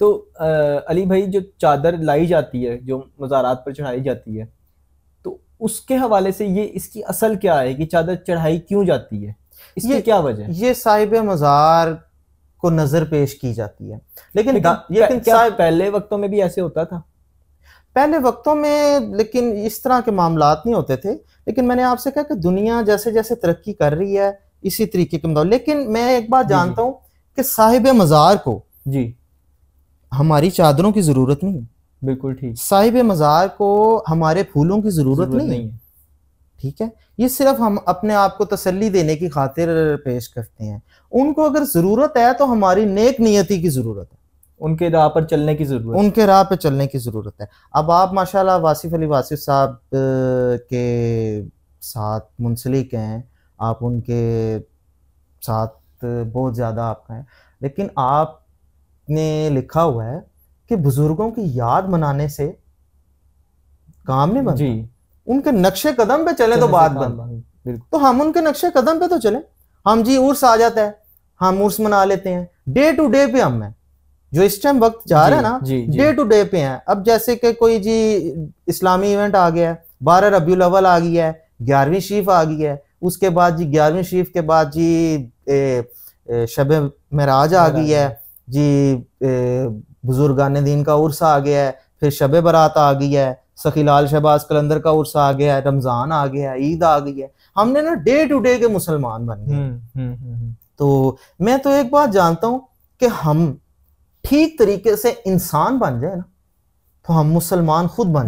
तो आ, अली भाई जो चादर लाई जाती है जो मज़ारात पर चढ़ाई जाती है तो उसके हवाले से ये इसकी असल क्या है कि चादर चढ़ाई क्यों जाती है इसकी ये, क्या वजह ये साहिब मज़ार को नज़र पेश की जाती है लेकिन, लेकिन, लेकिन क्या पहले वक्तों में भी ऐसे होता था पहले वक्तों में लेकिन इस तरह के मामला नहीं होते थे लेकिन मैंने आपसे कहा कि दुनिया जैसे जैसे तरक्की कर रही है इसी तरीके के मुताबिक लेकिन मैं एक बात जानता हूँ कि साहिब मज़ार को जी हमारी चादरों की ज़रूरत नहीं बिल्कुल ठीक साहिब मज़ार को हमारे फूलों की ज़रूरत नहीं, नहीं है ठीक है ये सिर्फ हम अपने आप को तसल्ली देने की खातिर पेश करते हैं उनको अगर ज़रूरत है तो हमारी नेक नियति की ज़रूरत है उनके राह पर चलने की ज़रूरत उनके राह पर चलने की ज़रूरत है अब आप माशाल्लाह वासिफ अली वासिफ साहब के साथ मुंसलिक हैं आप उनके साथ बहुत ज़्यादा आपका हैं लेकिन आप ने लिखा हुआ है कि बुजुर्गों की याद मनाने से काम नहीं बनता उनके नक्शे कदम पे चले, तो, तो बात बन तो हम उनके नक्शे कदम पे तो चले हम जी उर्स आ जाता है हम उर्स मना लेते हैं डे टू डे पे हम है जो इस टाइम वक्त जा रहा है ना डे टू डे पे है अब जैसे कि कोई जी इस्लामी इवेंट आ गया है बारह रबी अवल आ गई है ग्यारहवीं शरीफ आ गई है उसके बाद जी ग्यारहवीं शरीफ के बाद जी शब महराज आ गई है जी बुजुर्गान दीन का उर्स आ गया है फिर शब बारात आ गई है सखी लाल शहबाज कलंदर का उर्स आ गया है रमज़ान आ गया है ईद आ गई है हमने ना डे टू डे के मुसलमान बन गए हम्म, हम्म, हम्म, तो मैं तो एक बात जानता हूं कि हम ठीक तरीके से इंसान बन जाए ना तो हम मुसलमान खुद बन जाए